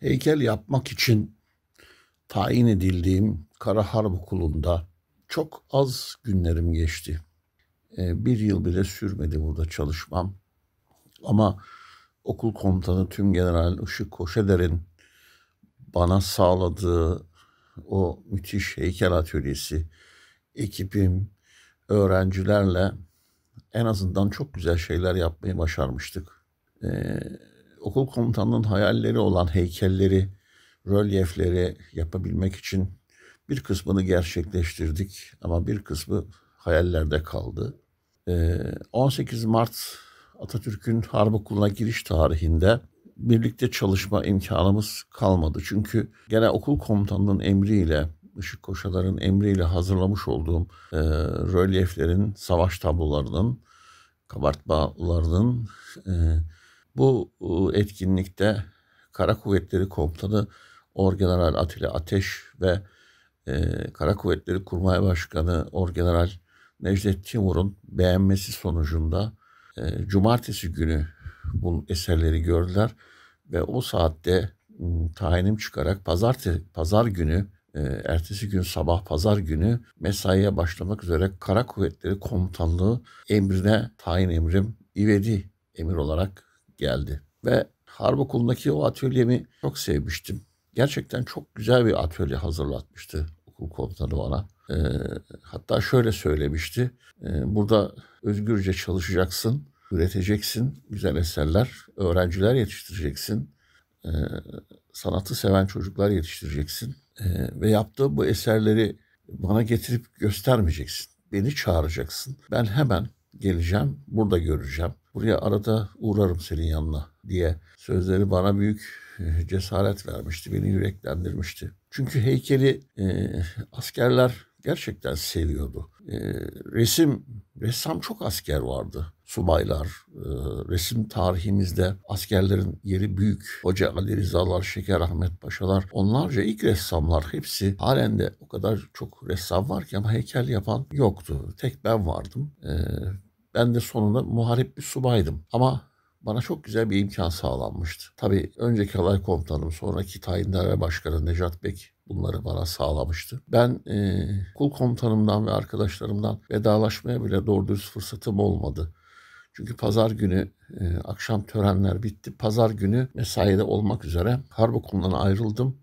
heykel yapmak için tayin edildiğim Kara Harp Okulu'nda çok az günlerim geçti. Ee, bir yıl bile sürmedi burada çalışmam. Ama okul komutanı Tüm General Işık Koşeder'in bana sağladığı o müthiş heykel atölyesi, ekibim, öğrencilerle en azından çok güzel şeyler yapmayı başarmıştık. Ee, okul komutanının hayalleri olan heykelleri, rölyefleri yapabilmek için bir kısmını gerçekleştirdik ama bir kısmı hayallerde kaldı. 18 ee, Mart Atatürk'ün Harp Okulu'na giriş tarihinde birlikte çalışma imkanımız kalmadı. Çünkü gene okul komutanının emriyle, ışık Koşalar'ın emriyle hazırlamış olduğum e, rölyeflerin, savaş tablolarının, kabartmalarının, e, bu e, etkinlikte Kara Kuvvetleri Komutanı Orgeneral Atilla Ateş ve e, Kara Kuvvetleri Kurmay Başkanı Orgeneral Necdet Timur'un beğenmesi sonucunda e, cumartesi günü bu eserleri gördüler ve o saatte m, tayinim çıkarak pazartesi pazar günü e, ertesi gün sabah pazar günü mesaiye başlamak üzere Kara Kuvvetleri Komutanlığı emrine tayin emrim İvedi emir olarak geldi. Ve Harp Okulu'ndaki o atölyemi çok sevmiştim. Gerçekten çok güzel bir atölye hazırlatmıştı okul komutanı bana. E, ee, hatta şöyle söylemişti. E, burada özgürce çalışacaksın, üreteceksin güzel eserler, öğrenciler yetiştireceksin. E, sanatı seven çocuklar yetiştireceksin. E, ve yaptığı bu eserleri bana getirip göstermeyeceksin. Beni çağıracaksın. Ben hemen geleceğim, burada göreceğim. Buraya arada uğrarım senin yanına diye sözleri bana büyük e, cesaret vermişti, beni yüreklendirmişti. Çünkü heykeli e, askerler gerçekten seviyordu. E, resim, ressam çok asker vardı. Subaylar, e, resim tarihimizde askerlerin yeri büyük. Hoca Ali Riza'lar, Şeker Ahmet Paşalar, onlarca ilk ressamlar hepsi halen de o kadar çok ressam var ki ama heykel yapan yoktu. Tek ben vardım. E, ben de sonunda muharip bir subaydım. Ama bana çok güzel bir imkan sağlanmıştı. Tabii önceki alay komutanım, sonraki tayin darbe başkanı Necat Bek bunları bana sağlamıştı. Ben e, kul komutanımdan ve arkadaşlarımdan vedalaşmaya bile doğru dürüst fırsatım olmadı. Çünkü pazar günü e, akşam törenler bitti. Pazar günü mesaide olmak üzere harp okulundan ayrıldım.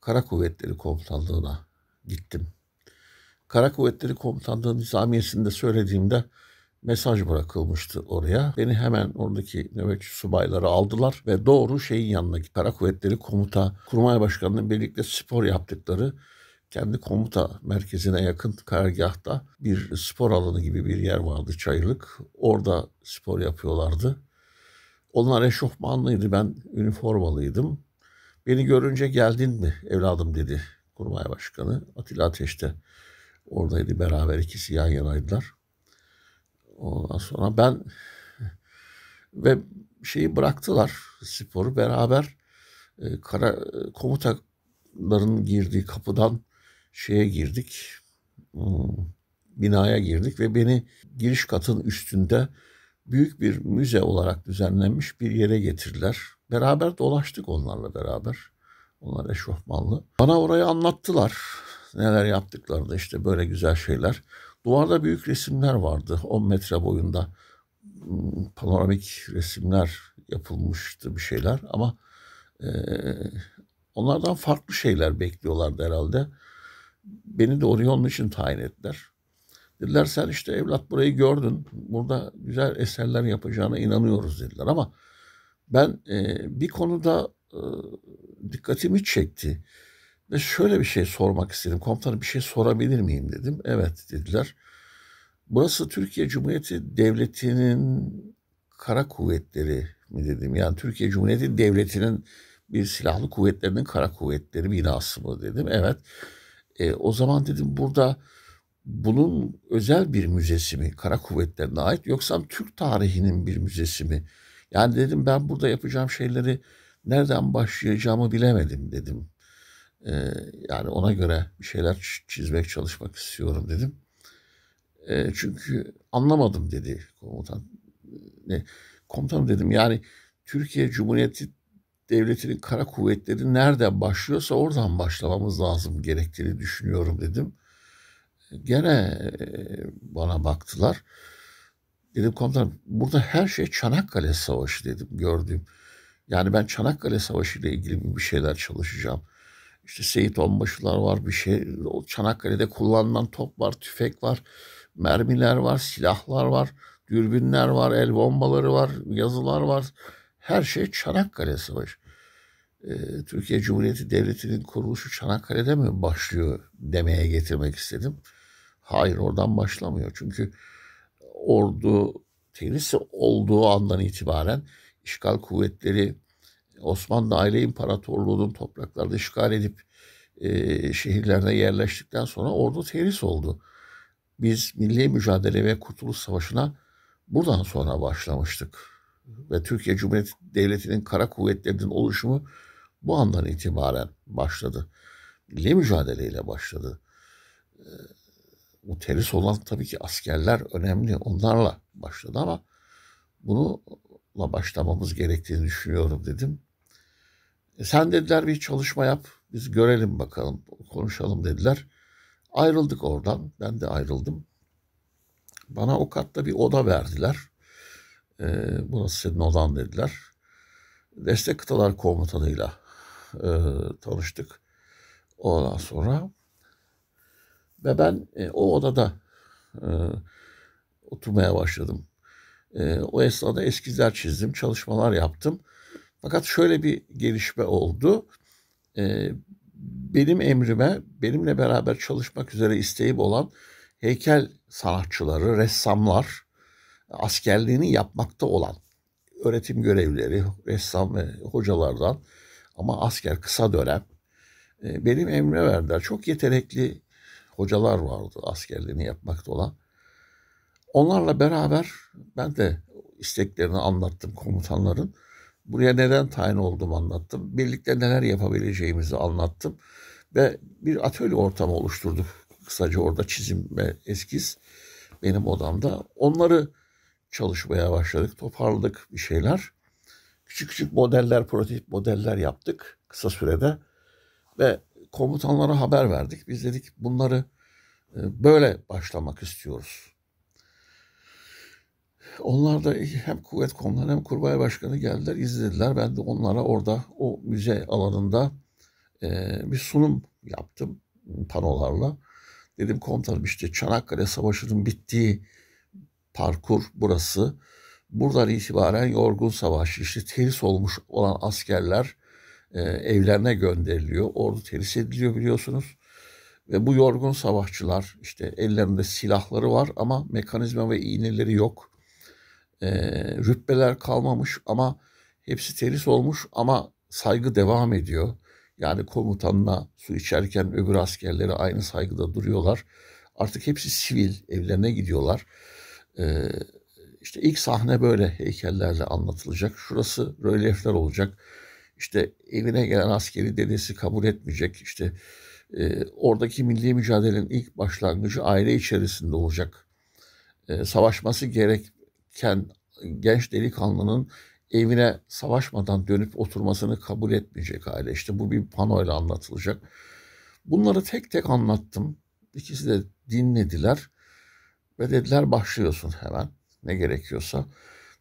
Kara Kuvvetleri Komutanlığı'na gittim. Kara Kuvvetleri Komutanlığı Nizamiyesi'nde söylediğimde mesaj bırakılmıştı oraya. Beni hemen oradaki nöbetçi subayları aldılar ve doğru şeyin yanındaki Kara Kuvvetleri Komuta Kurmay Başkanı'nın birlikte spor yaptıkları kendi komuta merkezine yakın karargahta bir spor alanı gibi bir yer vardı çayırlık. Orada spor yapıyorlardı. Onlar eşofmanlıydı, ben üniformalıydım. Beni görünce geldin mi evladım dedi kurmay başkanı. Atilla Ateş de oradaydı beraber ikisi yan yanaydılar. Ondan sonra ben ve şeyi bıraktılar sporu beraber e, kara e, komutanların girdiği kapıdan şeye girdik. Hmm, binaya girdik ve beni giriş katın üstünde büyük bir müze olarak düzenlenmiş bir yere getirdiler. Beraber dolaştık onlarla beraber. Onlar eşofmanlı. Bana orayı anlattılar. Neler yaptıklarını işte böyle güzel şeyler. Duvarda büyük resimler vardı. 10 metre boyunda hmm, panoramik resimler yapılmıştı bir şeyler ama e, onlardan farklı şeyler bekliyorlardı herhalde. Beni de oraya onun için tayin ettiler. Dediler sen işte evlat burayı gördün. Burada güzel eserler yapacağına inanıyoruz dediler ama ben e, bir konuda e, dikkatimi çekti. Ve şöyle bir şey sormak istedim. Komutanım bir şey sorabilir miyim dedim. Evet dediler. Burası Türkiye Cumhuriyeti Devleti'nin kara kuvvetleri mi dedim. Yani Türkiye Cumhuriyeti Devleti'nin bir silahlı kuvvetlerinin kara kuvvetleri binası mı dedim. Evet. E, o zaman dedim burada bunun özel bir müzesi mi kara kuvvetlerine ait yoksa Türk tarihinin bir müzesi mi? Yani dedim ben burada yapacağım şeyleri nereden başlayacağımı bilemedim dedim. E, yani ona göre bir şeyler çizmek, çalışmak istiyorum dedim. E, çünkü anlamadım dedi komutan. Ee, ne? Komutanım dedim yani Türkiye Cumhuriyeti Devleti'nin kara kuvvetleri nereden başlıyorsa oradan başlamamız lazım gerektiğini düşünüyorum dedim. Gene e, bana baktılar. Dedim komutanım burada her şey Çanakkale Savaşı dedim gördüğüm. Yani ben Çanakkale Savaşı ile ilgili bir şeyler çalışacağım. İşte Seyit Onbaşılar var bir şey. O Çanakkale'de kullanılan top var, tüfek var, mermiler var, silahlar var, dürbünler var, el bombaları var, yazılar var. Her şey Çanakkale Savaşı. Ee, Türkiye Cumhuriyeti Devleti'nin kuruluşu Çanakkale'de mi başlıyor demeye getirmek istedim. Hayır oradan başlamıyor. Çünkü ordu tehlisi olduğu andan itibaren işgal kuvvetleri Osmanlı Aile İmparatorluğu'nun topraklarını işgal edip e, şehirlerine yerleştikten sonra ordu teris oldu. Biz milli mücadele ve kurtuluş savaşına buradan sonra başlamıştık. Ve Türkiye Cumhuriyeti Devleti'nin kara kuvvetlerinin oluşumu bu andan itibaren başladı. Milli mücadeleyle başladı. E, bu terhis olan tabii ki askerler önemli. Onlarla başladı ama bununla başlamamız gerektiğini düşünüyorum dedim. E, sen dediler bir çalışma yap. Biz görelim bakalım, konuşalım dediler. Ayrıldık oradan. Ben de ayrıldım. Bana o katta bir oda verdiler. E, burası senin odan dediler. Destek Kıtalar Komutanı'yla e, tanıştık. Ondan sonra ve ben e, o odada e, oturmaya başladım. E, o esnada eskizler çizdim, çalışmalar yaptım. Fakat şöyle bir gelişme oldu. E, benim emrime, benimle beraber çalışmak üzere isteyip olan heykel sanatçıları, ressamlar, askerliğini yapmakta olan öğretim görevlileri, ressam ve hocalardan ama asker kısa dönem e, benim emre verdiler. Çok yetenekli hocalar vardı askerliğini yapmakta olan. Onlarla beraber ben de isteklerini anlattım komutanların. Buraya neden tayin olduğumu anlattım. Birlikte neler yapabileceğimizi anlattım. Ve bir atölye ortamı oluşturduk. Kısaca orada çizim ve eskiz benim odamda. Onları çalışmaya başladık. Toparladık bir şeyler. Küçük küçük modeller, prototip modeller yaptık kısa sürede. Ve komutanlara haber verdik. Biz dedik bunları e, böyle başlamak istiyoruz. Onlar da hem kuvvet komutanı hem kurbay başkanı geldiler izlediler. Ben de onlara orada o müze alanında e, bir sunum yaptım panolarla. Dedim komutanım işte Çanakkale Savaşı'nın bittiği parkur burası. Buradan itibaren yorgun savaş işte teris olmuş olan askerler e, evlerine gönderiliyor. Ordu teris ediliyor biliyorsunuz. Ve bu yorgun savaşçılar işte ellerinde silahları var ama mekanizma ve iğneleri yok e, rütbeler kalmamış ama hepsi teris olmuş ama saygı devam ediyor. Yani komutanına su içerken öbür askerlere aynı saygıda duruyorlar. Artık hepsi sivil evlerine gidiyorlar. Ee, işte ilk sahne böyle heykellerle anlatılacak. Şurası rölyefler olacak. İşte evine gelen askeri dedesi kabul etmeyecek. İşte e, oradaki milli mücadelenin ilk başlangıcı aile içerisinde olacak. E, savaşması gerek genç delikanlının evine savaşmadan dönüp oturmasını kabul etmeyecek aile. İşte bu bir panoyla anlatılacak. Bunları tek tek anlattım. İkisi de dinlediler ve dediler başlıyorsun hemen ne gerekiyorsa.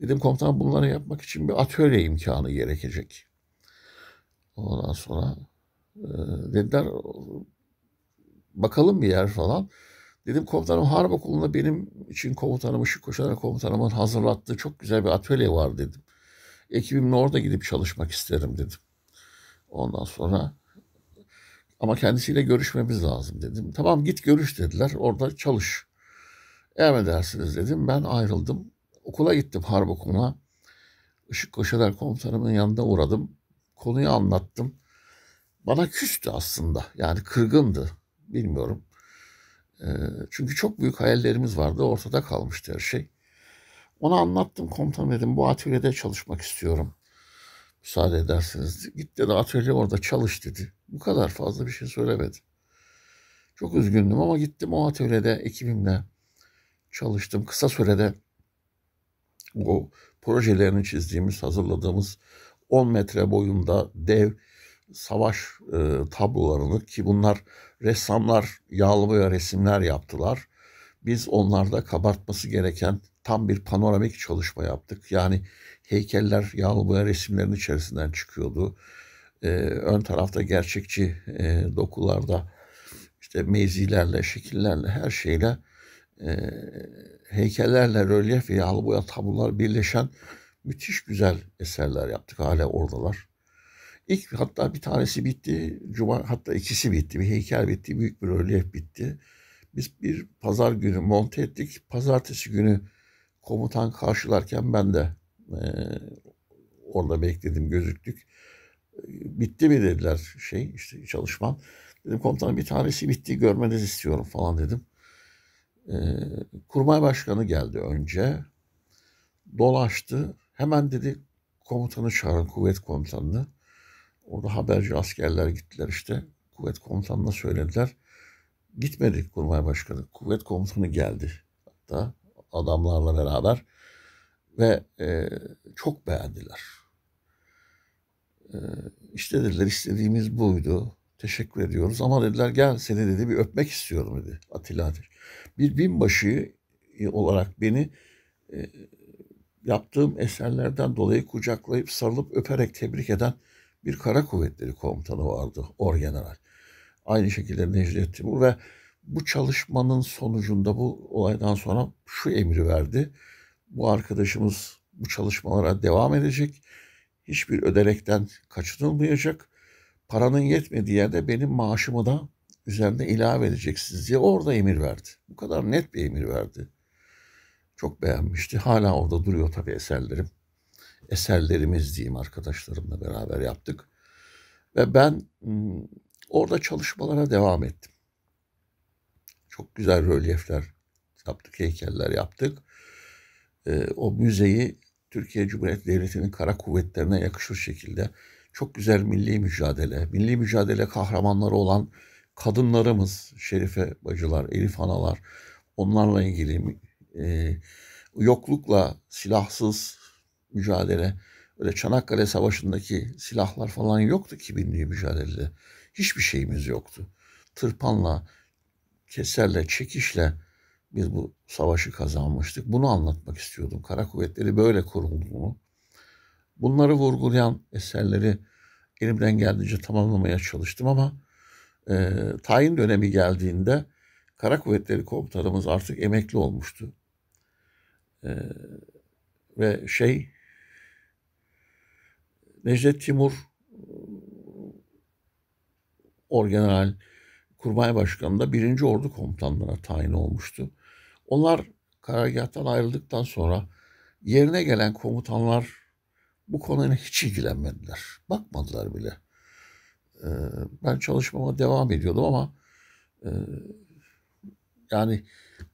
Dedim komutan bunları yapmak için bir atölye imkanı gerekecek. Ondan sonra e, dediler bakalım bir yer falan. Dedim komutanım harp okulunda benim için komutanım Işık Koşarak komutanımın hazırlattığı çok güzel bir atölye var dedim. Ekibimle orada gidip çalışmak isterim dedim. Ondan sonra ama kendisiyle görüşmemiz lazım dedim. Tamam git görüş dediler orada çalış. dersiniz dedim ben ayrıldım. Okula gittim harp okuluna. Işık Koşarak komutanımın yanında uğradım. Konuyu anlattım. Bana küstü aslında yani kırgındı bilmiyorum. Ee, çünkü çok büyük hayallerimiz vardı. Ortada kalmıştı her şey. Ona anlattım komutan dedim bu atölyede çalışmak istiyorum. Müsaade ederseniz. Git dedi atölye orada çalış dedi. Bu kadar fazla bir şey söylemedi. Çok üzgündüm ama gittim o atölyede ekibimle çalıştım. Kısa sürede o projelerini çizdiğimiz, hazırladığımız 10 metre boyunda dev savaş e, tablolarını ki bunlar ressamlar yağlı boya resimler yaptılar. Biz onlarda kabartması gereken tam bir panoramik çalışma yaptık. Yani heykeller yağlı boya resimlerin içerisinden çıkıyordu. Ee, ön tarafta gerçekçi e, dokularda işte meyzilerle, şekillerle, her şeyle e, heykellerle rölyef ve yağlı boya tablolar birleşen müthiş güzel eserler yaptık. Hala oradalar. İlk hatta bir tanesi bitti. Cuma hatta ikisi bitti. Bir heykel bitti. Büyük bir rölyef bitti. Biz bir pazar günü monte ettik. Pazartesi günü komutan karşılarken ben de e, orada bekledim gözüktük. Bitti mi dediler şey işte çalışman Dedim komutanım bir tanesi bitti görmenizi istiyorum falan dedim. E, kurmay başkanı geldi önce. Dolaştı. Hemen dedi komutanı çağırın kuvvet komutanını. Orada haberci askerler gittiler işte. Kuvvet komutanına söylediler. Gitmedik kurmay başkanı. Kuvvet komutanı geldi hatta adamlarla beraber ve e, çok beğendiler. E, işte dediler istediğimiz buydu. Teşekkür ediyoruz ama dediler gel seni dedi bir öpmek istiyorum dedi Atilla Bir binbaşı olarak beni e, yaptığım eserlerden dolayı kucaklayıp sarılıp öperek tebrik eden bir kara kuvvetleri komutanı vardı orgeneral. Aynı şekilde Necdet Timur ve bu çalışmanın sonucunda bu olaydan sonra şu emri verdi. Bu arkadaşımız bu çalışmalara devam edecek. Hiçbir ödenekten kaçınılmayacak. Paranın yetmediği yerde benim maaşımı da üzerine ilave edeceksiniz diye orada emir verdi. Bu kadar net bir emir verdi. Çok beğenmişti. Hala orada duruyor tabii eserlerim eserlerimiz diyeyim arkadaşlarımla beraber yaptık. Ve ben hmm, orada çalışmalara devam ettim. Çok güzel rölyefler yaptık, heykeller yaptık. Ee, o müzeyi Türkiye Cumhuriyeti Devleti'nin kara kuvvetlerine yakışır şekilde çok güzel milli mücadele, milli mücadele kahramanları olan kadınlarımız, Şerife bacılar, Elif analar, onlarla ilgili e, yoklukla silahsız, mücadele. Öyle Çanakkale Savaşı'ndaki silahlar falan yoktu ki milli mücadelede. Hiçbir şeyimiz yoktu. Tırpanla, keserle, çekişle biz bu savaşı kazanmıştık. Bunu anlatmak istiyordum. Kara kuvvetleri böyle kurulduğunu. Bunları vurgulayan eserleri elimden geldiğince tamamlamaya çalıştım ama e, tayin dönemi geldiğinde Kara Kuvvetleri Komutanımız artık emekli olmuştu. E, ve şey Necdet Timur e, Orgeneral Kurmay Başkanı da 1. Ordu Komutanlığı'na tayin olmuştu. Onlar karargâhtan ayrıldıktan sonra yerine gelen komutanlar bu konuyla hiç ilgilenmediler. Bakmadılar bile. E, ben çalışmama devam ediyordum ama e, yani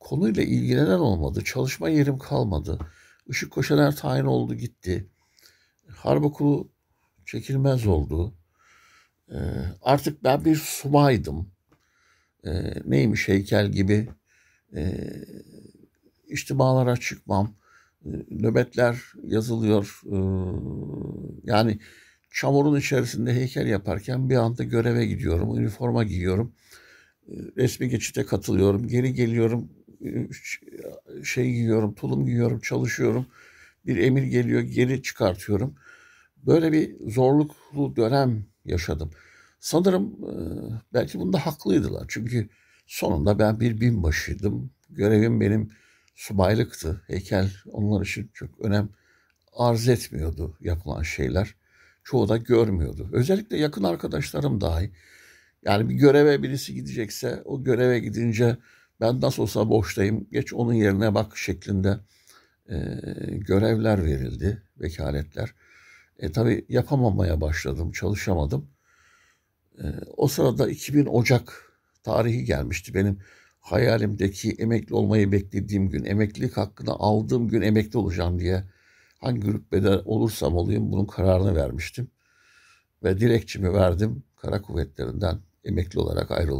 konuyla ilgilenen olmadı. Çalışma yerim kalmadı. Işık Koşener tayin oldu gitti. Harp okulu çekilmez oldu. E, artık ben bir sumaydım. E, ee, neymiş heykel gibi e, içtimalara çıkmam. nöbetler yazılıyor. E, yani çamurun içerisinde heykel yaparken bir anda göreve gidiyorum. Üniforma giyiyorum. resmi geçite katılıyorum. Geri geliyorum. şey giyiyorum, tulum giyiyorum, çalışıyorum. Bir emir geliyor, geri çıkartıyorum böyle bir zorluklu dönem yaşadım. Sanırım e, belki bunda haklıydılar. Çünkü sonunda ben bir binbaşıydım. Görevim benim subaylıktı. Heykel onlar için çok önem arz etmiyordu yapılan şeyler. Çoğu da görmüyordu. Özellikle yakın arkadaşlarım dahi. Yani bir göreve birisi gidecekse o göreve gidince ben nasıl olsa boştayım geç onun yerine bak şeklinde e, görevler verildi, vekaletler. E tabii yapamamaya başladım, çalışamadım. E, o sırada 2000 Ocak tarihi gelmişti. Benim hayalimdeki emekli olmayı beklediğim gün, emeklilik hakkını aldığım gün emekli olacağım diye hangi rütbede olursam olayım bunun kararını vermiştim. Ve dilekçimi verdim, kara kuvvetlerinden emekli olarak ayrıldım.